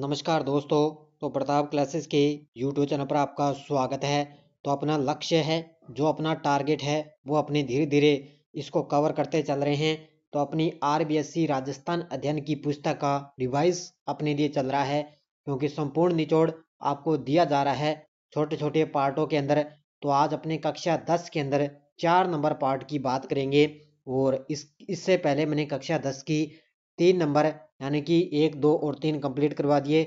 नमस्कार दोस्तों तो प्रताप क्लासेस के यूट्यूब चैनल पर आपका स्वागत है तो अपना लक्ष्य है जो अपना टारगेट है वो अपने धीरे धीरे इसको कवर करते चल रहे हैं तो अपनी आर राजस्थान अध्ययन की पुस्तक का रिवाइज अपने लिए चल रहा है क्योंकि संपूर्ण निचोड़ आपको दिया जा रहा है छोटे छोटे पार्टों के अंदर तो आज अपने कक्षा दस के अंदर चार नंबर पार्ट की बात करेंगे और इस इससे पहले मैंने कक्षा दस की तीन नंबर यानी कि एक दो और तीन कंप्लीट करवा दिए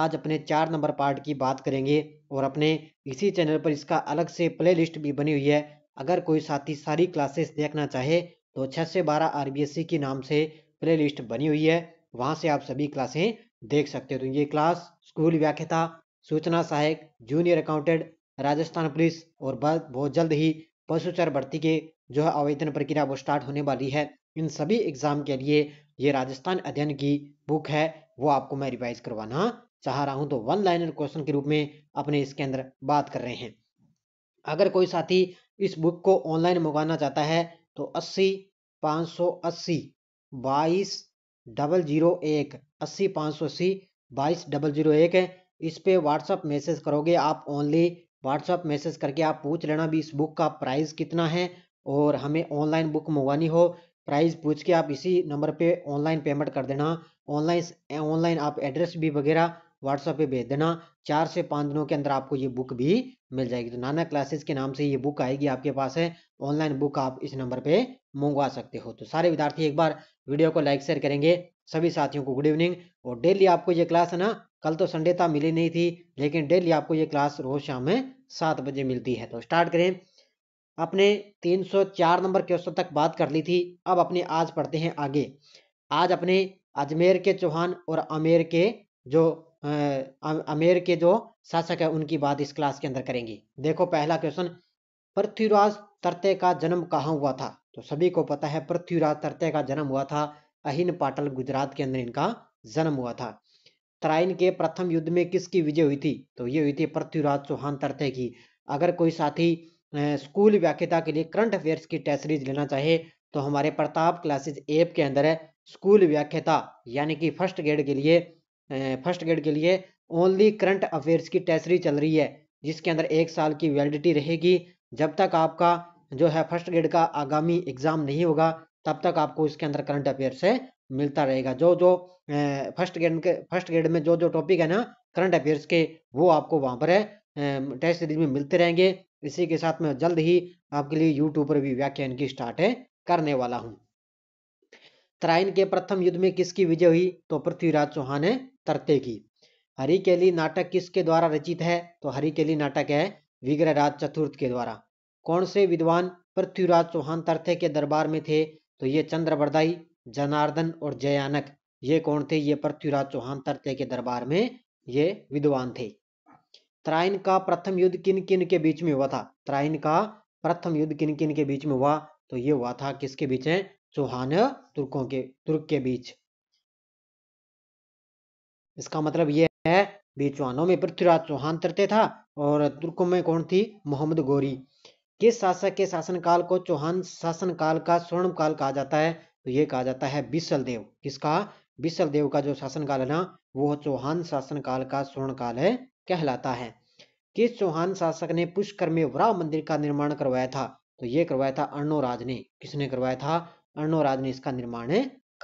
आज अपने चार नंबर पार्ट की बात करेंगे और अपने इसी चैनल पर इसका अलग से प्ले भी बनी हुई है अगर कोई साथी सारी क्लासेस देखना चाहे तो छः से बारह आर के नाम से प्ले लिस्ट बनी हुई है वहाँ से आप सभी क्लासें देख सकते हो तो ये क्लास स्कूल व्याख्याता सूचना सहायक जूनियर अकाउंटेंट राजस्थान पुलिस और बहुत जल्द ही पशुचर भर्ती के जो है आवेदन प्रक्रिया वो स्टार्ट होने वाली है इन सभी एग्जाम के लिए ये राजस्थान अध्ययन की बुक है वो आपको मैं रिवाइज करवाना चाह रहा हूँ तो वन लाइनर क्वेश्चन के रूप में अपने इसके अंदर बात कर रहे हैं अगर कोई साथी इस बुक को ऑनलाइन मंगवाना चाहता है तो अस्सी पाँच सौ अस्सी बाईस डबल जीरो एक अस्सी पाँच सौ अस्सी बाईस डबल जीरो एक है इस पर व्हाट्सअप मैसेज करोगे आप ओनली व्हाट्सअप मैसेज करके आप पूछ लेना भी इस बुक का प्राइस कितना है और हमें ऑनलाइन बुक मंगवानी हो प्राइस पूछ के आप इसी नंबर पे ऑनलाइन पेमेंट कर देना ऑनलाइन ऑनलाइन आप एड्रेस भी वगैरह व्हाट्सएप पे भेज देना चार से पाँच दिनों के अंदर आपको ये बुक भी मिल जाएगी तो नाना क्लासेस के नाम से ये बुक आएगी आपके पास है ऑनलाइन बुक आप इस नंबर पे मंगवा सकते हो तो सारे विद्यार्थी एक बार वीडियो को लाइक शेयर करेंगे सभी साथियों को गुड इवनिंग और डेली आपको ये क्लास है ना कल तो संडे था मिली नहीं थी लेकिन डेली आपको ये क्लास रोज शाम में सात बजे मिलती है तो स्टार्ट करें अपने 304 नंबर क्वेश्चन तक बात कर ली थी अब अपने आज पढ़ते हैं आगे आज अपने अजमेर के चौहान और अमेर के जो अमेर के जो शासक है उनकी बात इस क्लास के अंदर करेंगे देखो पहला क्वेश्चन पृथ्वीराज तरते का जन्म कहाँ हुआ था तो सभी को पता है पृथ्वीराज तरते का जन्म हुआ था अहिन पाटल गुजरात के अंदर इनका जन्म हुआ था तराइन के प्रथम युद्ध में किसकी विजय हुई थी तो ये हुई थी पृथ्वीराज चौहान तरते की अगर कोई साथी स्कूल व्याख्यता के लिए करंट अफेयर्स की टेस्ट सीरीज लेना चाहे तो हमारे प्रताप क्लासेज ऐप के अंदर स्कूल व्याख्यता यानी कि फर्स्ट ग्रेड के लिए फर्स्ट ग्रेड के लिए ओनली करंट अफेयर्स की टेस्ट सीरीज चल रही है जिसके अंदर एक साल की वैलिडिटी रहेगी जब तक आपका जो है फर्स्ट ग्रेड का आगामी एग्जाम नहीं होगा तब तक आपको इसके अंदर करंट अफेयर से मिलता रहेगा जो जो फर्स्ट ग्रेड के फर्स्ट ग्रेड में जो जो टॉपिक है ना करंट अफेयर्स के वो आपको वहां पर है टेस्ट सीरीज में मिलते रहेंगे इसी के साथ मैं जल्द ही आपके लिए यूट्यूब पर भी व्याख्यान की स्टार्ट करने वाला हूँ तराइन के प्रथम युद्ध में किसकी विजय हुई तो पृथ्वीराज चौहान है तरते की हरिकेली नाटक किसके द्वारा रचित है तो हरिकेली नाटक है विग्रहराज चतुर्थ के द्वारा कौन से विद्वान पृथ्वीराज चौहान तरथे के दरबार में थे तो ये चंद्रबरदाई जनार्दन और जयानक ये कौन थे ये पृथ्वीराज चौहान तरते के दरबार में ये विद्वान थे त्राइन का प्रथम युद्ध किन किन के बीच में हुआ था त्राइन का प्रथम युद्ध किन किन के बीच में हुआ तो ये हुआ था किसके बीच है चौहान तुर्कों के तुर्क के बीच इसका मतलब ये है बीचवानों में पृथ्वीराज चौहान तरते था और तुर्कों में कौन थी मोहम्मद गोरी किस शासक के शासनकाल को चौहान शासनकाल का स्वर्ण काल कहा जाता है तो ये कहा जाता है बिसल देव किसका बिसल देव का जो शासनकाल है ना वो चौहान शासनकाल का स्वर्ण काल है कहलाता है किस चौहान शासक ने पुष्कर में वराह मंदिर का निर्माण करवाया था तो ये करवाया था अर्णोराज ने किसने करवाया था अर्णोराज ने इसका निर्माण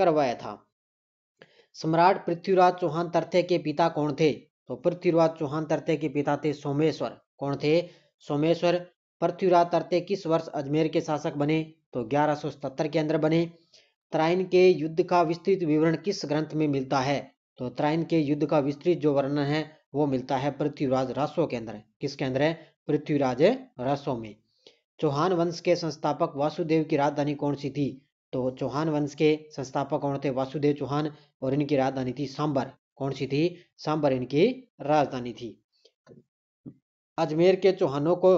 करवाया था सम्राट पृथ्वीराज चौहान तरथे के पिता कौन थे तो पृथ्वीराज चौहान तरथे के पिता थे सोमेश्वर कौन थे सोमेश्वर पृथ्वीराज तरते किस वर्ष अजमेर के शासक बने तो 1177 के अंदर बने त्राइन के युद्ध का विस्तृत विवरण किस ग्रंथ में मिलता है तो त्राइन के युद्ध का विस्तृत जो वर्णन है वो मिलता है पृथ्वीराज रासो के अंदर किसके अंदर है पृथ्वीराज रासो में चौहान वंश के संस्थापक वासुदेव की राजधानी कौन सी थी तो चौहान वंश के संस्थापक कौन थे वासुदेव चौहान और इनकी राजधानी थी सांबर कौन सी थी सांबर इनकी राजधानी थी अजमेर के चौहानों को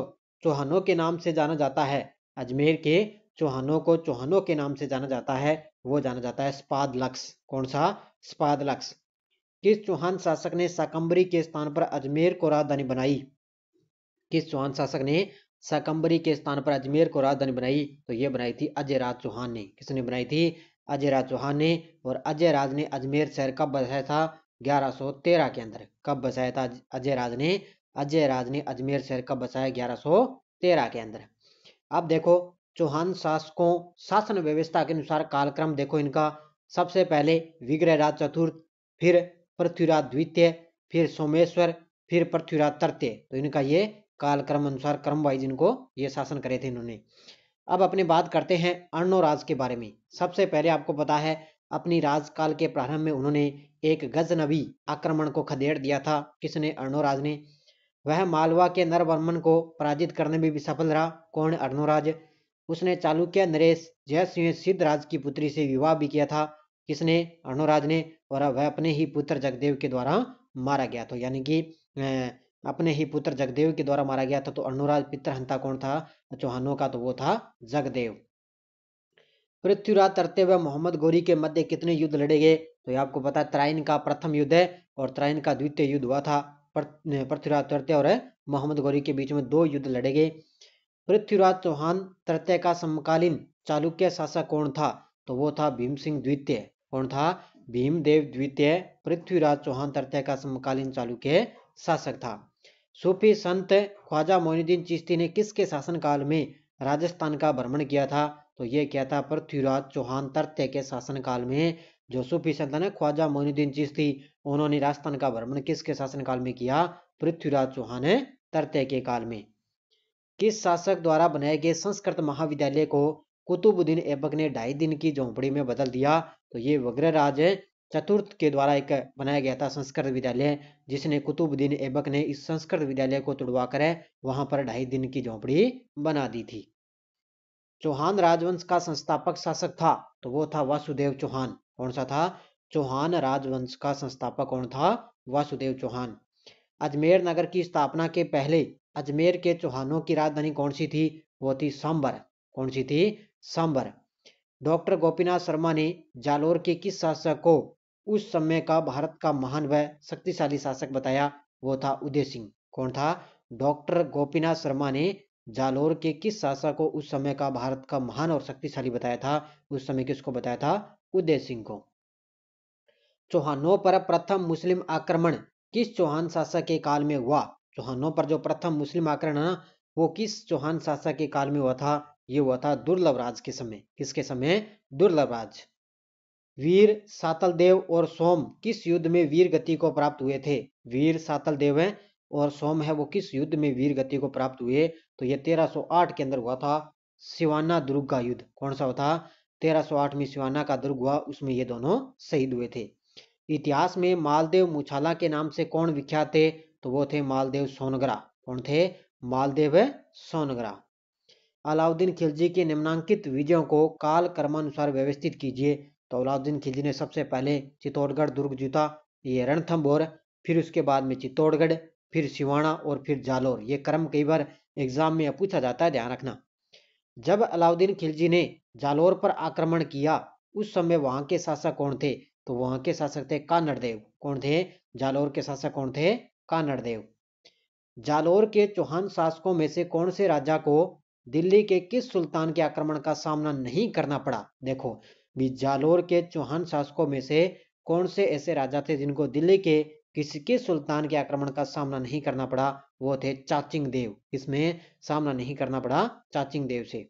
चौहानों के नाम से जाना जाता है अजमेर के चौहानों को चौहानों के नाम से जाना जाता है वो जाना जाता है स्पादलक्ष कौन सा स्पादलक्ष किस चौहान शासक ने साकंबरी के स्थान पर अजमेर को राजधानी बनाई किस चौहान शासक ने साकंबरी के स्थान पर अजमेर को राजधानी बनाई तो यह बनाई थी अजय राज चौहान ने किसने बनाई थी अजय राज चौहान ने और अजय राज ने अजमेर शहर कब बसाया था 1113 के अंदर कब बसाया था अजय राज ने अजय राज ने अजमेर शहर कब बसाया ग्यारह के अंदर अब देखो चौहान शासकों शासन व्यवस्था के अनुसार कालक्रम देखो इनका सबसे पहले विग्रहराज चतुर्थ फिर पृथ्वीराज द्वितीय फिर सोमेश्वर फिर पृथ्वीराज तृतीय तो इनका ये कालक्रम अनुसार क्रम वाइज इनको ये शासन करे थे इन्होंने अब अपने बात करते हैं अर्णो राज के बारे में सबसे पहले आपको पता है अपनी राजकाल के प्रारंभ में उन्होंने एक गजनबी आक्रमण को खदेड़ दिया था किसने अर्णोराज ने वह मालवा के नरवर्मन को पराजित करने में भी सफल रहा कौन अर्णोराज उसने चालुक्य नरेश जय सिंह सिद्ध राज की पुत्री से विवाह भी किया था किसने अर्णोराज ने और वह अपने ही पुत्र जगदेव के द्वारा मारा गया था यानी कि अपने ही पुत्र जगदेव के द्वारा मारा गया था तो अनुराज हंता कौन था चौहानों का तो वो था जगदेव पृथ्वीराज तरते हुए मोहम्मद गोरी के मध्य कितने युद्ध लड़े गए तो ये आपको पता है त्राइन का प्रथम युद्ध है और त्राइन का द्वितीय युद्ध हुआ था पृथ्वीराज तरते और मोहम्मद गौरी के बीच में दो युद्ध लड़े गए पृथ्वीराज चौहान तृतीय का समकालीन चालुक्य शासक कौन था तो वो था भीम सिंह द्वितीय कौन था भीमदेव द्वितीय पृथ्वीराज चौहान तृतीय का समकालीन चालुक्य शासक था सूफी संत ख्वाजा मोइनुद्दीन चिश्ती ने किसके शासनकाल में राजस्थान का भ्रमण किया था तो यह क्या था पृथ्वीराज चौहान तृतीय के शासनकाल में जो सूफी संत ने ख्वाजा मोइनुद्दीन चिश्ती उन्होंने राजस्थान का भ्रमण किसके शासनकाल में किया पृथ्वीराज चौहान तृतीय के काल में किस शासक द्वारा बनाए गए संस्कृत महाविद्यालय को कुतुबुद्दीन ऐबक ने ढाई दिन की झोंपड़ी में बदल दिया तो ये वग्रह राज चतुर्थ के द्वारा एक बनाया गया था संस्कृत विद्यालय जिसने कुतुबुद्दीन ऐबक ने इस संस्कृत विद्यालय को तुड़वा कर वहां पर ढाई दिन की झोंपड़ी बना दी थी चौहान राजवंश का संस्थापक शासक था तो वो था वासुदेव चौहान कौन सा था चौहान राजवंश का संस्थापक कौन था वासुदेव चौहान अजमेर नगर की स्थापना के पहले अजमेर के चौहानों की राजधानी कौन सी थी वो थी सांबर कौन सी थी सांबर डॉक्टर गोपीनाथ शर्मा ने जालोर के किस शासक को उस समय का भारत का महान व शक्तिशाली शासक बताया वो था उदय सिंह कौन था डॉक्टर गोपीनाथ शर्मा ने जालोर के किस शासक को उस समय का भारत का महान और शक्तिशाली बताया था उस समय किसको बताया था उदय सिंह को चौहानों पर प्रथम मुस्लिम आक्रमण किस चौहान शासक के काल में हुआ चौहानों पर जो प्रथम मुस्लिम आक्रमण वो किस चौहान शासक के काल में हुआ था ये हुआ था दुर्लभ राज के समय किसके समय दुर्लभ राज वीर सातल देव और सोम किस युद्ध में वीर गति को प्राप्त हुए थे वीर सातल देव है और सोम है वो किस युद्ध में वीर गति को प्राप्त हुए तो ये 1308 के अंदर हुआ था शिवाना दुर्ग का युद्ध कौन सा हुआ था 1308 में शिवाना का दुर्ग हुआ उसमें ये दोनों शहीद हुए थे इतिहास में मालदेव मुछाला के नाम से कौन विख्यात थे तो वो थे मालदेव सोनगरा कौन थे मालदेव सोनगरा अलाउद्दीन खिलजी के निम्नांकित विजयों को काल क्रमानुसार व्यवस्थित कीजिए तो अलाउद्दीन खिलजी ने सबसे पहले चित्तौड़गढ़ दुर्ग जीता ये रणथम्बोर फिर उसके बाद में चित्तौड़गढ़ फिर सिवाना और फिर जालोर ये क्रम कई बार एग्जाम में पूछा जाता है ध्यान रखना जब अलाउद्दीन खिलजी ने जालोर पर आक्रमण किया उस समय वहां के शासक कौन थे तो वहां के शासक थे कानड़देव कौन थे जालोर के शासक कौन थे कानड़देव जालोर के चौहान शासकों में से कौन से राजा को दिल्ली के किस सुल्तान के आक्रमण का सामना नहीं करना पड़ा देखो भी जालोर के चौहान शासकों में से कौन से ऐसे राजा थे जिनको दिल्ली के किसी के सुल्तान के आक्रमण का सामना नहीं करना पड़ा वो थे चाचिंग देव इसमें सामना नहीं करना पड़ा चाचिंग देव से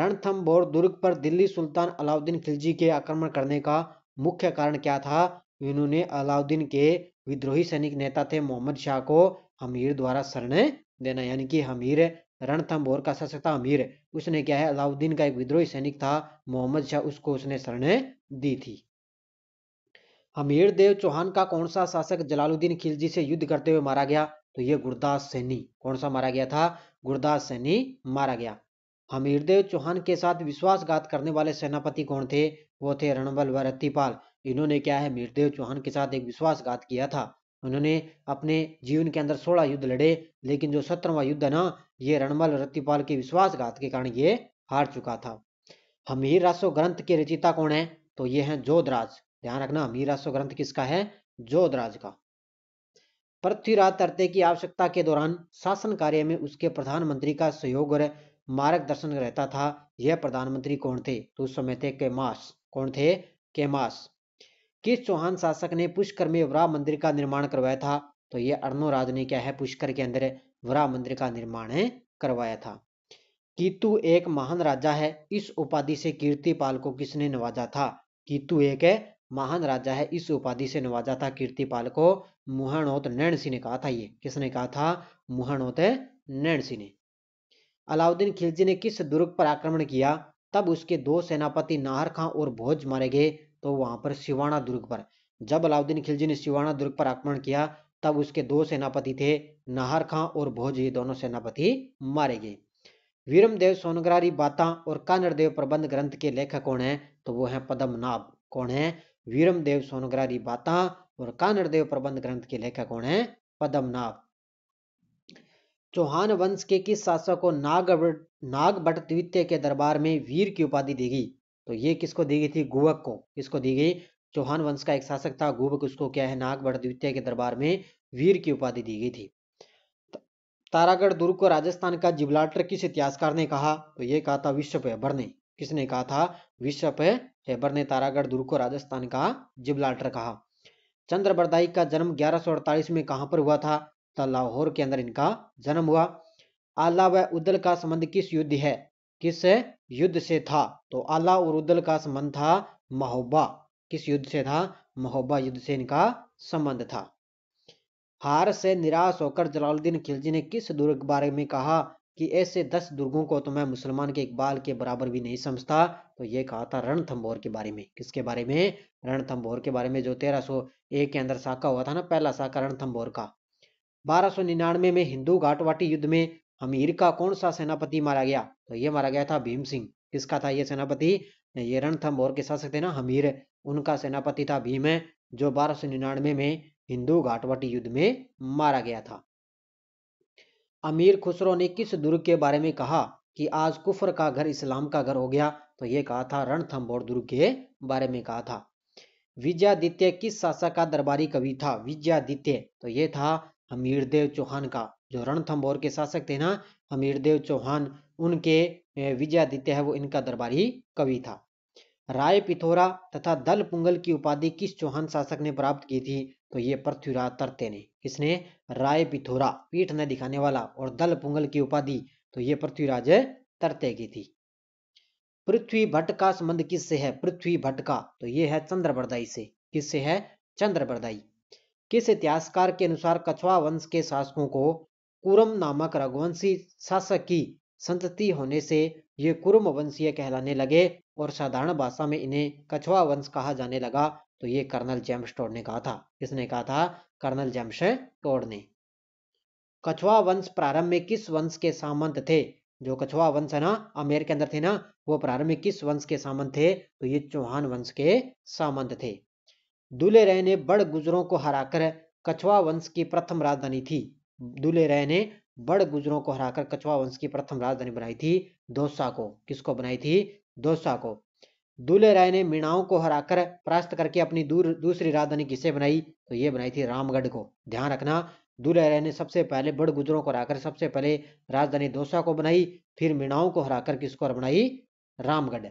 रणथम्बोर दुर्ग पर दिल्ली सुल्तान अलाउद्दीन खिलजी के आक्रमण करने का मुख्य कारण क्या था इन्होंने अलाउद्दीन के विद्रोही सैनिक नेता थे मोहम्मद शाह को हमीर द्वारा शरण देना यानी कि हमीर रणथंभौर का था अमीर उसने क्या है अलाउद्दीन का एक विद्रोही सैनिक था मोहम्मद शाह उसको उसने शरण दी थी हमीर देव चौहान का कौन सा शासक जलालुद्दीन खिलजी से युद्ध करते हुए मारा गया तो ये गुरदास सैनी कौन सा मारा गया था गुरदास सैनी मारा गया हमीरदेव चौहान के साथ विश्वासघात करने वाले सेनापति कौन थे वो थे रणबल व रत्तीपाल इन्होंने क्या है हमीरदेव चौहान के साथ एक विश्वासघात किया था उन्होंने अपने जीवन के अंदर सोलह युद्ध लड़े लेकिन जो सत्रहवा युद्ध है ना ये रणमल रतिपाल के विश्वासघात के कारण ये हार चुका था हमीर रासो ग्रंथ के रचिता कौन है तो ये है जोधराज ध्यान रखना हमीर रासो ग्रंथ किसका है जोधराज का पृथ्वीराज तरते की आवश्यकता के दौरान शासन कार्य में उसके प्रधानमंत्री का सहयोग और मार्गदर्शन रहता था यह प्रधानमंत्री कौन थे तो उस समय थे कैमास कौन थे कैमास किस चौहान शासक ने पुष्कर में वराह मंदिर का निर्माण करवाया था तो ये राज ने क्या है पुष्कर के अंदर वराह मंदिर का निर्माण करवाया था कीतु एक महान राजा है इस उपाधि से कीर्तिपाल को किसने नवाजा था कीतु एक है महान राजा है इस उपाधि से नवाजा था कीर्तिपाल को मुहणोत नैण सिंह ने कहा था ये किसने कहा था मुहणोत नैण सिंह ने अलाउद्दीन खिलजी ने किस दुर्ग पर आक्रमण किया तब उसके दो सेनापति नाहर खां और भोज मारे गए तो वहां पर शिवाणा दुर्ग पर जब अलाउद्दीन खिलजी ने शिवाणा दुर्ग पर आक्रमण किया तब उसके दो सेनापति थे नाहर खां और भोज ये दोनों सेनापति मारे गए वीरमदेव सोनगरारी बाता और कानरदेव प्रबंध ग्रंथ के लेखक कौन है तो वो है पद्मनाभ कौन है वीरमदेव सोनगरारी बाता और कानरदेव प्रबंध ग्रंथ के लेखक कौन है पद्मनाभ चौहान वंश के किस शासक को नाग नागभट द्वितीय के दरबार में वीर की उपाधि दी गई तो ये किसको दी गई थी गुवक को किसको दी गई चौहान वंश का एक शासक था गुवक उसको क्या है नागभट द्वितीय के दरबार में वीर की उपाधि दी गई थी तारागढ़ दुर्ग को राजस्थान का जिबलाटर किस इतिहासकार ने कहा तो ये कहा था विश्व हैबर ने किसने कहा था विश्व हेबर ने तारागढ़ दुर्ग को राजस्थान का जिबलाटर कहा चंद्र बरदाई का जन्म 1148 में कहां पर हुआ था तो लाहौर के अंदर इनका जन्म हुआ आला व उदल का संबंध किस युद्ध है किस युद्ध से था तो आला और उदल का संबंध था महोबा किस युद्ध से था महोबा युद्ध से इनका संबंध था हार से निराश होकर जलालुद्दीन खिलजी ने किस दुर्ग बारे में कहा कि ऐसे दस दुर्गों को तो मैं मुसलमान के इकबाल के बराबर भी नहीं समझता तो ये कहा था रणथम्बोर के बारे में किसके बारे में रणथम्बोर के बारे में जो तेरह सौ एक के अंदर साका हुआ था ना पहला साका रणथम्बोर का बारह सौ निन्यानवे में हिंदू घाटवाटी युद्ध में अमीर का कौन सा सेनापति मारा गया तो ये मारा गया था भीम सिंह किसका था ये सेनापति ये रणथम्भौर के शासक थे ना हमीर उनका सेनापति था भीम जो बारह सौ निन्यानवे में हिंदू घाटवटी युद्ध में मारा गया था अमीर खुसरो ने किस दुर्ग के बारे में कहा कि आज कुफर का घर इस्लाम का घर हो गया तो ये कहा था रणथम्भौर दुर्ग के बारे में कहा था विजयादित्य किस शासक का दरबारी कवि था विजयादित्य तो ये था हमीरदेव चौहान का जो रणथम्बोर के शासक थे ना हमीरदेव चौहान उनके विजयादित्य है वो इनका दरबारी कवि था राय पिथोरा तथा दल पुंगल की उपाधि किस चौहान शासक ने प्राप्त की थी तो ये पृथ्वीराज तरते ने किसने राय पिथोरा पीठ न दिखाने वाला और दल पुंगल की उपाधि तो ये पृथ्वीराज तरते की थी पृथ्वी भट्ट का संबंध किससे है पृथ्वी भट्ट का तो ये है चंद्रबरदाई से किससे है चंद्रबरदाई किस इतिहासकार के अनुसार कछवा वंश के शासकों को कुरम नामक रघुवंशी शासक की संतति होने से ये कुरम वंशीय कहलाने लगे और साधारण भाषा में इन्हें कछवा वंश कहा जाने लगा तो ये कर्नल जेम्स टोड ने कहा था किसने कहा था कर्नल जेम्स टोड ने कछवा वंश प्रारंभ में किस वंश के सामंत थे जो कछवा वंश है ना अमेर के अंदर थे ना वो प्रारंभ में किस वंश के सामंत थे तो ये चौहान वंश के सामंत थे दूल्हे ने बड़ गुजरों को हराकर कछवा वंश की प्रथम राजधानी थी राय ने बड़ गुजरों को हराकर कछवा वंश की प्रथम राजधानी बनाई थी दोसा को किसको बनाई थी दोसा को दूल्हे राय ने मीणाओं को हराकर परास्त करके अपनी दूर, दूसरी राजधानी किसे बनाई तो ये बनाई थी रामगढ़ को ध्यान रखना दूल्हे राय ने सबसे पहले बड़ गुजरों को हराकर सबसे पहले राजधानी दोसा को बनाई फिर मीणाओं को हराकर किसको बनाई रामगढ़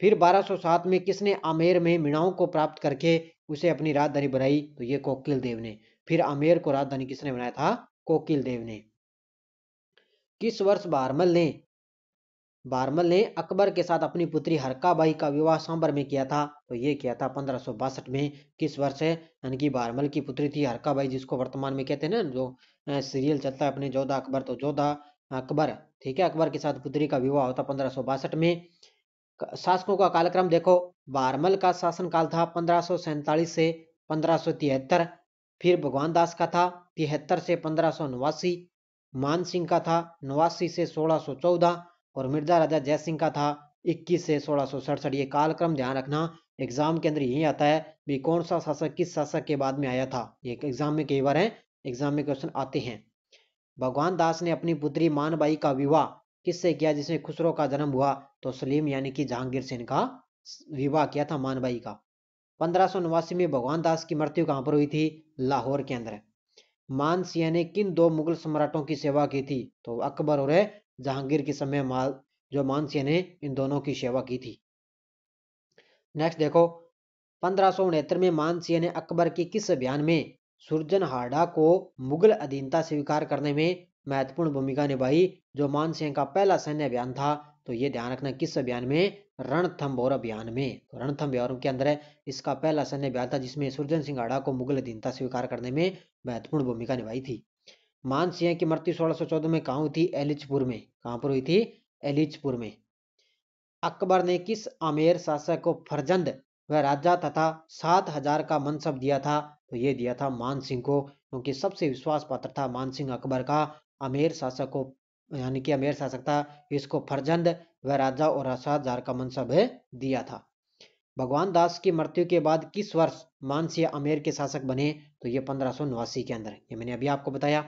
फिर 1207 में किसने आमेर में मीणाओं को प्राप्त करके उसे अपनी राजधानी बनाई तो ये कोकिल देव ने फिर आमेर को राजधानी किसने बनाया था कोकिल देव ने किस वर्ष बारमल ने बारमल ने अकबर के साथ अपनी पुत्री हरकाबाई का विवाह सांबर में किया था तो ये किया था पंद्रह में किस वर्ष है यानी कि बारमल की पुत्री थी हरकाबाई जिसको वर्तमान में कहते हैं ना जो सीरियल चलता है अपने जोधा अकबर तो जोधा अकबर ठीक है अकबर के साथ पुत्री का विवाह होता पंद्रह में शासकों का कालक्रम देखो बारमल का शासन काल था पंद्रह से पंद्रह फिर भगवान दास का था तिहत्तर से पंद्रह सौ नवासी मान सिंह का था नवासी से सोलह सौ चौदह और मिर्जा राजा जय सिंह का था इक्कीस से सोलह सौ सड़सठ ये कालक्रम ध्यान रखना एग्जाम के अंदर यही आता है भी कौन सा शासक किस शासक के बाद में आया था ये एग्जाम में कई बार है एग्जाम में क्वेश्चन आते हैं भगवान दास ने अपनी पुत्री मानबाई का विवाह किससे किया जिसमें खुसरो का जन्म हुआ तो सलीम यानी कि जहांगीर से इनका विवाह किया था मानबाई का पंद्रह में भगवान दास की मृत्यु कहाँ पर हुई थी लाहौर के अंदर सिंह ने किन दो मुगल सम्राटों की सेवा की थी तो अकबर और जहांगीर के समय माल जो सिंह ने इन दोनों की सेवा की थी नेक्स्ट देखो पंद्रह में मानसिंह ने अकबर के किस अभियान में सुरजन हाडा को मुगल अधीनता स्वीकार करने में महत्वपूर्ण भूमिका निभाई जो मानसिंह का पहला सैन्य अभियान था तो ये ध्यान रखना किस अभियान में रणथंबोर अभियान में तो रणथंबोर के अंदर है इसका पहला सैन्य अभियान था जिसमें सुरजन सिंह आड़ा को मुगल अधीनता स्वीकार करने में महत्वपूर्ण भूमिका निभाई थी मान सिंह की मृत्यु 1614 में कहा हुई थी एलिचपुर में कहां पर हुई थी एलिचपुर में अकबर ने किस आमेर शासक को फरजंद व राजा तथा सात हजार का मनसब दिया था तो ये दिया था मान सिंह को क्योंकि सबसे विश्वास पात्र था मान सिंह अकबर का आमेर शासक को यानी कि अमेर शासक था इसको फरजंद व राजा और शाहजहार का मनसब दिया था भगवान दास की मृत्यु के बाद किस वर्ष मानसिंह अमेर के शासक बने तो ये पंद्रह के अंदर ये मैंने अभी आपको बताया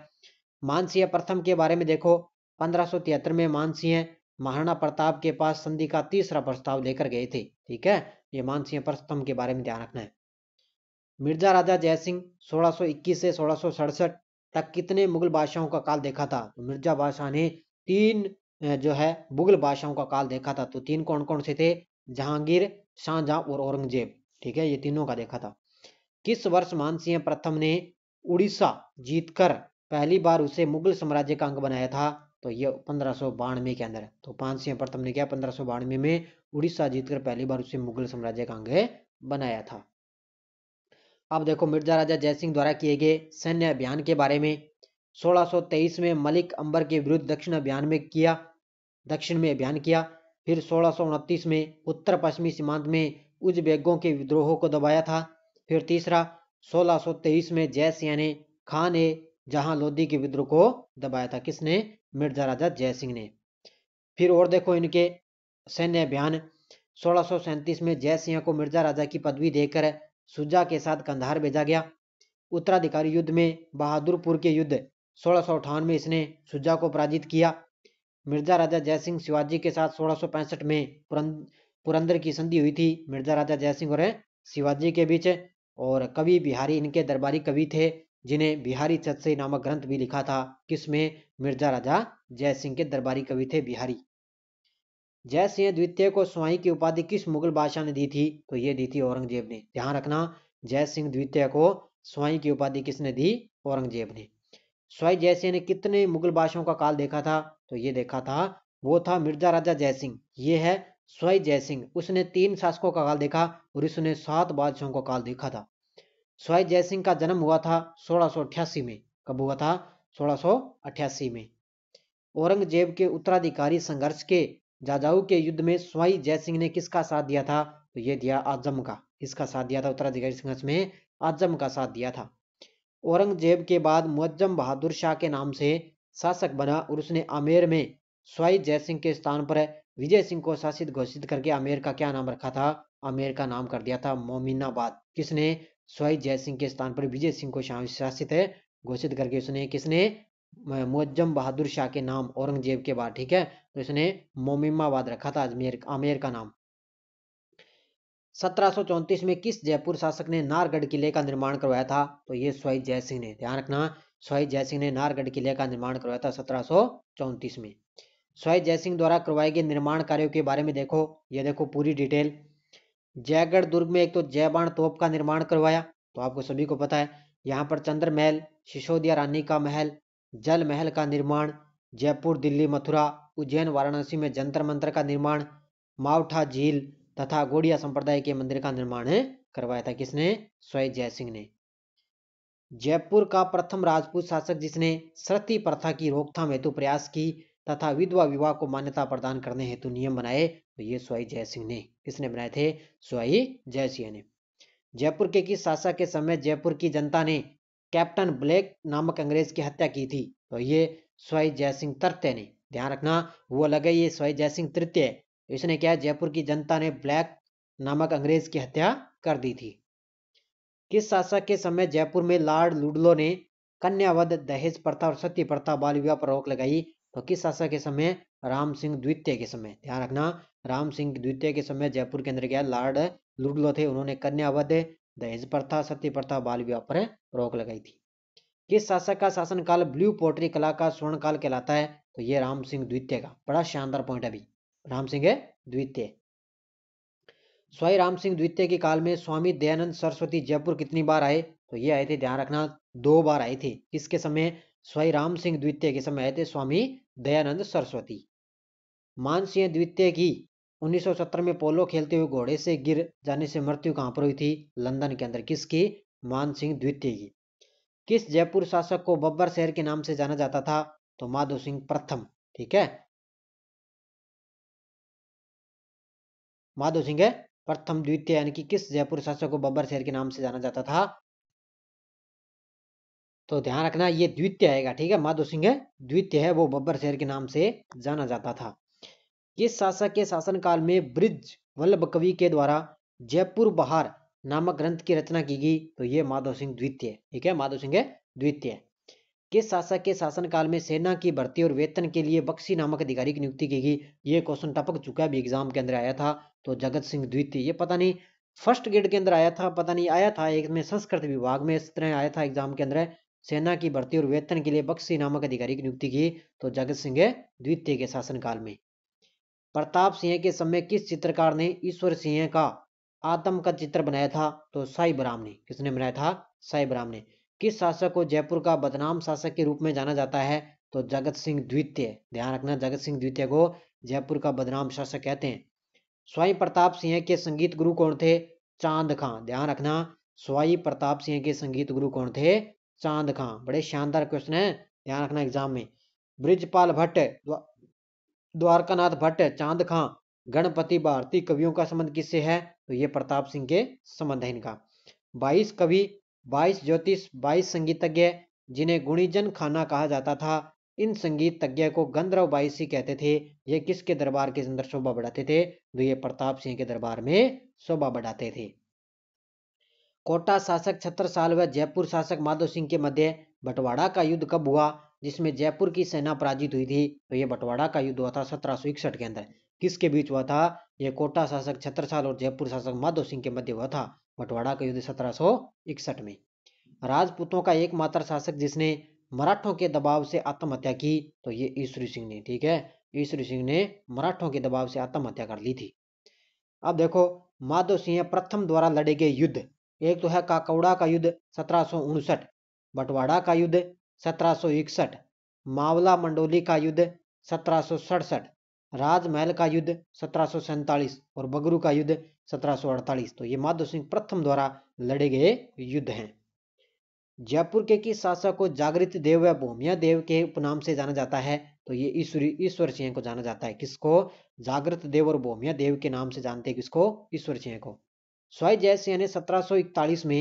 मानसिंह प्रथम के बारे में देखो पंद्रह में मानसिंह महाराणा प्रताप के पास संधि का तीसरा प्रस्ताव लेकर गए थे ठीक है ये मानसिंह प्रथम के बारे में ध्यान रखना है मिर्जा राजा जयसिंह 1621 से सोलह तक कितने मुगल बादशाहों का काल देखा था तो मिर्जा बादशाह ने तीन जो है मुगल बादशाहों का काल देखा था तो तीन कौन कौन से थे जहांगीर शाहजहां और औरंगजेब ठीक है ये तीनों का देखा था किस वर्ष मानसिंह प्रथम ने उड़ीसा जीतकर पहली बार उसे मुगल साम्राज्य का अंग बनाया था तो ये पंद्रह सौ बानवे के अंदर तो मानसिंह प्रथम ने क्या पंद्रह सौ बानवे में उड़ीसा जीतकर पहली बार उसे मुगल साम्राज्य का अंग बनाया था अब देखो मिर्जा राजा जयसिंह द्वारा किए गए सैन्य अभियान के बारे में 1623 में मलिक अंबर के विरुद्ध दक्षिण अभियान में किया दक्षिण में अभियान किया फिर सोलह में उत्तर पश्चिमी सीमांत में बेगो के विद्रोहों को दबाया था फिर तीसरा 1623 में जय सिंह ने खान ए जहां लोधी के विद्रोह को दबाया था किसने मिर्जा राजा सिंह ने फिर और देखो इनके सैन्य अभियान सोलह में सिंह को मिर्जा राजा की पदवी देकर सुजा के साथ कंधार भेजा गया उत्तराधिकारी युद्ध में बहादुरपुर के युद्ध सोलह में इसने सुजा को पराजित किया मिर्जा राजा जयसिंह शिवाजी के साथ सोलह में पुरंदर की संधि हुई थी मिर्जा राजा जयसिंह और शिवाजी के बीच और कवि बिहारी इनके दरबारी कवि थे जिन्हें बिहारी चतसे नामक ग्रंथ भी लिखा था किसमें मिर्जा राजा जयसिंह के दरबारी कवि थे बिहारी जय सिंह द्वितीय को स्वाई की उपाधि किस मुगल बादशाह ने दी थी तो ये दी थी औरंगजेब ने ध्यान रखना जय सिंह द्वितीय को स्वाई की उपाधि किसने दी औरंगजेब ने स्वाई जय सिंह ने कितने मुगल बादशाहों का काल देखा था तो ये देखा था वो था मिर्जा राजा जय सिंह ये है स्वाई जय सिंह उसने तीन शासकों का काल देखा और उसने सात बादशाहों का काल देखा था स्वाई जय सिंह का जन्म हुआ था सोलह में कब हुआ था सोलह में औरंगजेब के उत्तराधिकारी संघर्ष के जाजाऊ के युद्ध में स्वाई जयसिंह ने किसका साथ दिया था तो ये दिया आजम का इसका साथ दिया था उत्तराधिकारी संघर्ष में आजम का साथ दिया था औरंगजेब के बाद मुअज्जम बहादुर शाह के नाम से शासक बना और उसने आमेर में स्वाई जयसिंह के स्थान पर विजय सिंह को शासित घोषित करके आमेर का क्या नाम रखा था आमेर का नाम कर दिया था मोमिनाबाद किसने स्वाई जयसिंह के स्थान पर विजय सिंह को शासित घोषित करके उसने किसने मुज्जम बहादुर शाह के नाम औरंगजेब के बाद ठीक है तो इसने मोमिमाबाद रखा था अजमेर आमेर का नाम 1734 में किस जयपुर शासक ने नारगढ़ किले का निर्माण करवाया था तो ये स्वाई जय सिंह ने ध्यान रखना स्वाई जय सिंह ने नारगढ़ किले का निर्माण करवाया था सत्रह में स्वाई जय सिंह द्वारा करवाए गए निर्माण कार्यों के बारे में देखो ये देखो पूरी डिटेल जयगढ़ दुर्ग में एक तो जयबाण तोप का निर्माण करवाया तो आपको सभी को पता है यहाँ पर चंद्र महल सिसोदिया रानी का महल जल महल का निर्माण जयपुर दिल्ली मथुरा उज्जैन वाराणसी में जंतर मंत्र का निर्माण मावठा झील तथा गोड़िया संप्रदाय के मंदिर का निर्माण करवाया था किसने स्वयं जय ने जयपुर का प्रथम राजपूत शासक जिसने सरती प्रथा की रोकथाम हेतु प्रयास की तथा विधवा विवाह को मान्यता प्रदान करने हेतु नियम बनाए तो ये स्वाई जय सिंह ने किसने बनाए थे स्वाई जय सिंह ने जयपुर के किस शासक के समय जयपुर की जनता ने कैप्टन ब्लैक नामक अंग्रेज की हत्या की थी तो ये स्वाई जयसिंह तृतीय ने ध्यान रखना वो लगे ये स्वाई जयसिंह तृतीय तो इसने क्या जयपुर की जनता ने ब्लैक नामक अंग्रेज की हत्या कर दी थी किस शासक के समय जयपुर में लॉर्ड लुडलो ने कन्यावध दहेज प्रथा और सत्य प्रथा बाल विवाह पर रोक लगाई तो किस शासक के समय राम सिंह द्वितीय के समय ध्यान रखना राम सिंह द्वितीय के समय जयपुर के अंदर क्या लॉर्ड लुडलो थे उन्होंने कन्यावध दहेज प्रथा सत्य प्रथा बाल विवाह पर रोक लगाई थी किस शासक का शासनकाल ब्लू पोट्री कला का स्वर्ण काल कहलाता है तो ये राम सिंह द्वितीय का बड़ा शानदार पॉइंट अभी राम सिंह द्वितीय स्वाई राम सिंह द्वितीय के काल में स्वामी दयानंद सरस्वती जयपुर कितनी बार आए तो ये आए थे ध्यान रखना दो बार आए थे किसके समय स्वाई राम सिंह द्वितीय के समय आए थे स्वामी दयानंद सरस्वती मानसिंह द्वितीय की 1970 में पोलो खेलते हुए घोड़े से गिर जाने से मृत्यु कहां पर हुई थी लंदन के अंदर किसकी मान सिंह द्वितीय की किस जयपुर शासक को बब्बर शहर के नाम से जाना जाता था तो माधो सिंह प्रथम ठीक है माधो सिंह है प्रथम द्वितीय यानी कि किस जयपुर शासक को बब्बर शहर के नाम से जाना जाता था तो ध्यान रखना ये द्वितीय आएगा ठीक है माधो सिंह द्वितीय है वो बब्बर शहर के नाम से जाना जाता था किस शासक के शासनकाल में ब्रिज वल्लभ कवि के द्वारा जयपुर बहार नामक ग्रंथ की रचना की गई तो ये माधव सिंह द्वितीय ठीक है माधव सिंह द्वितीय किस शासक के शासनकाल में सेना की भर्ती और वेतन के लिए बक्सी नामक अधिकारी की नियुक्ति की गई ये क्वेश्चन टपक चुका है भी एग्जाम के अंदर आया था तो जगत सिंह द्वितीय ये पता नहीं फर्स्ट ग्रेड के अंदर आया था पता नहीं आया था एक में संस्कृत विभाग में इस तरह आया था एग्जाम के अंदर सेना की भर्ती और वेतन के लिए बक्सी नामक अधिकारी की नियुक्ति की तो जगत सिंह द्वितीय के शासनकाल में प्रताप सिंह के समय किस चित्रकार ने ईश्वर सिंह का आत्म का चित्र बनाया था तो साई बराम ने किसने बनाया था साई बराम ने किस शासक को जयपुर का बदनाम शासक के रूप में जाना जाता है तो जगत सिंह द्वितीय ध्यान रखना जगत सिंह द्वितीय को जयपुर का बदनाम शासक कहते हैं स्वाई प्रताप सिंह के संगीत गुरु कौन थे चांद खां ध्यान रखना स्वाई प्रताप सिंह के संगीत गुरु कौन थे चांद खां बड़े शानदार क्वेश्चन है ध्यान रखना एग्जाम में ब्रिजपाल भट्ट द्वारकानाथ भट्ट चांद खां गणपति भारती कवियों का संबंध किससे है तो ये प्रताप सिंह के संबंध है इनका बाईस कवि बाईस ज्योतिष बाईस संगीतज्ञ जिन्हें गुणीजन खाना कहा जाता था इन संगीत तज्ञ को गंधर्व बाईसी कहते थे ये किसके दरबार के अंदर शोभा बढ़ाते थे तो ये प्रताप सिंह के दरबार में शोभा बढ़ाते थे कोटा शासक छत्र साल व जयपुर शासक माधव सिंह के मध्य बंटवाड़ा का युद्ध कब हुआ जिसमें जयपुर की सेना पराजित हुई थी तो यह बंटवाड़ा का युद्ध हुआ था सत्रह के अंदर किसके बीच हुआ था यह कोटा शासक छत्रसाल और जयपुर शासक माधव सिंह के मध्य हुआ था बंटवाड़ा का युद्ध सत्रह में राजपूतों का एकमात्र शासक जिसने मराठों के दबाव से आत्महत्या की तो ये ईश्वरी सिंह ने ठीक है ईश्वरी सिंह ने मराठों के दबाव से आत्महत्या कर ली थी अब देखो माधव सिंह प्रथम द्वारा लड़े गए युद्ध एक तो है काकौड़ा का युद्ध सत्रह बटवाड़ा का युद्ध सत्रह मावला मंडोली का युद्ध सत्रह राजमहल का युद्ध सत्रह और बगरू का युद्ध 1748 तो ये माधो सिंह प्रथम द्वारा लड़े गए युद्ध हैं जयपुर के किस शासक को जागृत देव व भूमिया देव के उपनाम से जाना जाता है तो ये ईश्वरी ईश्वर सिंह को जाना जाता है किसको जागृत देव और भूमिया देव के नाम से जानते हैं किसको ईश्वर सिंह को स्वाई जय सिंह ने सत्रह में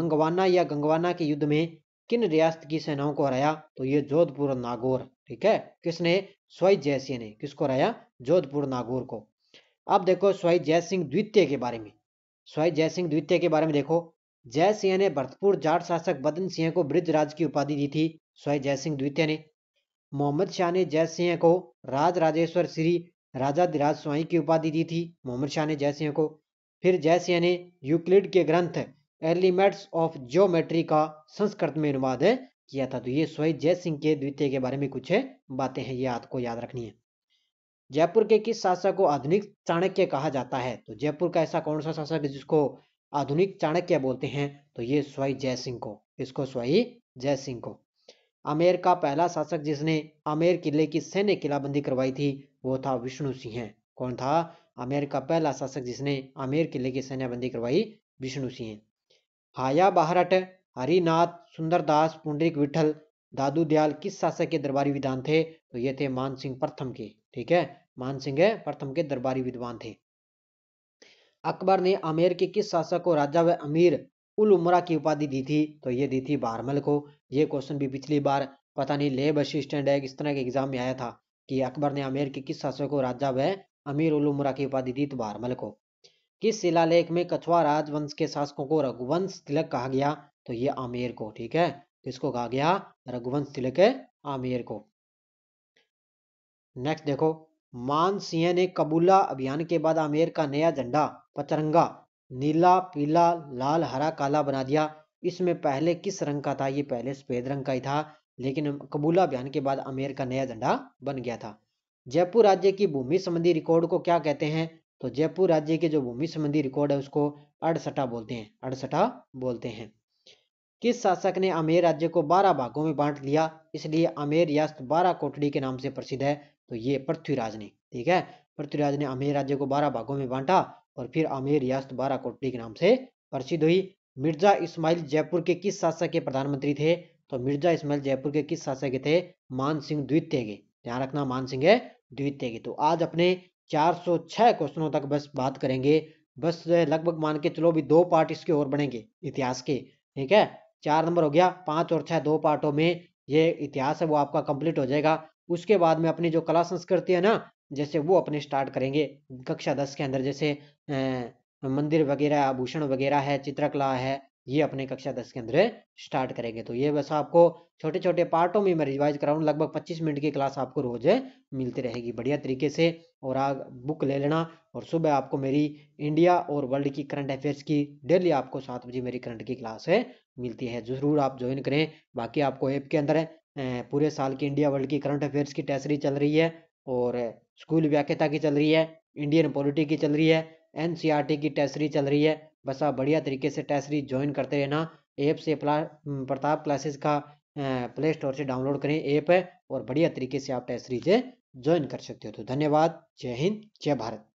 मंगवाना या गंगवाना के युद्ध में किन रियासत की सेनाओं को हराया तो ये जोधपुर नागौर ठीक है किसने स्वाई जय ने किसको हराया जोधपुर नागौर को अब देखो स्वाई जय सिंह द्वितीय के बारे में स्वाई जय सिंह द्वितीय के बारे में देखो जय सिंह ने भरतपुर जाट शासक बदन सिंह को ब्रिज राज की उपाधि दी थी स्वाई जय सिंह द्वितीय ने मोहम्मद शाह ने जय सिंह को राज राजेश्वर श्री राजा दिराज स्वाई की उपाधि दी थी मोहम्मद शाह ने जय सिंह को फिर जय सिंह ने यूक्लिड के ग्रंथ एलिमेंट्स ऑफ जियोमेट्री का संस्कृत में अनुवाद किया था तो ये शहीद जय सिंह के द्वितीय के बारे में कुछ है बातें हैं ये आपको याद रखनी है जयपुर के किस शासक को आधुनिक चाणक्य कहा जाता है तो जयपुर का ऐसा कौन सा शासक जिसको आधुनिक चाणक्य बोलते हैं तो ये स्वाई जय सिंह को इसको स्वाई जय सिंह को आमेर का पहला शासक जिसने अमेर किले की सैन्य किलाबंदी करवाई थी वो था विष्णु सिंह कौन था आमेर का पहला शासक जिसने अमेर किले की सैन्यबंदी करवाई विष्णु सिंह हाया बाहरट हरिनाथ सुंदरदास पुंडरिक विठल दादू दयाल किस शासक के दरबारी विद्वान थे तो ये थे मान सिंह प्रथम के ठीक है मान सिंह प्रथम के दरबारी विद्वान थे अकबर ने आमेर के किस शासक को राजा व अमीर उल उमरा की उपाधि दी थी तो ये दी थी बारमल को ये क्वेश्चन भी पिछली बार पता नहीं लेब असिस्टेंट है इस तरह के एग्जाम में आया था कि अकबर ने आमेर के किस शासक को राजा व अमीर उल उमरा की उपाधि दी तो बारमल को किस शिलालेख में कथुआ राजवंश के शासकों को रघुवंश तिलक कहा गया तो ये आमेर को ठीक है किसको कहा गया रघुवंश तिलक आमेर को नेक्स्ट देखो मान सिंह ने कबूला अभियान के बाद आमेर का नया झंडा पचरंगा नीला पीला लाल हरा काला बना दिया इसमें पहले किस रंग का था ये पहले सफेद रंग का ही था लेकिन कबूला अभियान के बाद आमेर का नया झंडा बन गया था जयपुर राज्य की भूमि संबंधी रिकॉर्ड को क्या कहते हैं तो जयपुर राज्य के जो भूमि संबंधी रिकॉर्ड है उसको अड़सटा बोलते हैं अड़सटा बोलते हैं किस शासक ने आमेर राज्य को बारह भागों में बांट लिया इसलिए आमेर यास्त बारह कोटड़ी के नाम से प्रसिद्ध है तो ये पृथ्वीराज ने ठीक है पृथ्वीराज ने आमेर राज्य को बारह भागों में बांटा और फिर आमेर यास्त बारह कोटड़ी के नाम से प्रसिद्ध हुई मिर्जा इस्माइल जयपुर के किस शासक के प्रधानमंत्री थे तो मिर्जा इस्माइल जयपुर के किस शासक के थे मान सिंह द्वितीय के ध्यान रखना मान सिंह द्वितीय के तो आज अपने 406 क्वेश्चनों तक बस बात करेंगे बस जो है लगभग मान के चलो भी दो पार्ट इसके और बनेंगे इतिहास के ठीक है चार नंबर हो गया पाँच और छः दो पार्टों में ये इतिहास है वो आपका कंप्लीट हो जाएगा उसके बाद में अपनी जो कला संस्कृति है ना जैसे वो अपने स्टार्ट करेंगे कक्षा दस के अंदर जैसे मंदिर वगैरह आभूषण वगैरह है चित्रकला है ये अपने कक्षा दस के अंदर स्टार्ट करेंगे तो ये बस आपको छोटे छोटे पार्टों में मैं रिवाइज कराऊँ लगभग 25 मिनट की क्लास आपको रोज मिलती रहेगी बढ़िया तरीके से और आग बुक ले लेना और सुबह आपको मेरी इंडिया और वर्ल्ड की करंट अफेयर्स की डेली आपको सात बजे मेरी करंट की क्लास है मिलती है जरूर आप ज्वाइन करें बाकी आपको ऐप के अंदर पूरे साल की इंडिया वर्ल्ड की करंट अफेयर्स की टेसरी चल रही है और स्कूल व्याख्यता की चल रही है इंडियन पॉलिटी की चल रही है एन e की टेसरी चल रही है बस आप बढ़िया तरीके से टेस्ट सीरीज ज्वाइन करते रहना ऐप से प्रताप क्लासेस का प्ले स्टोर से डाउनलोड करें ऐप है और बढ़िया तरीके से आप टेस्ट सीरीज ज्वाइन कर सकते हो तो धन्यवाद जय हिंद जय भारत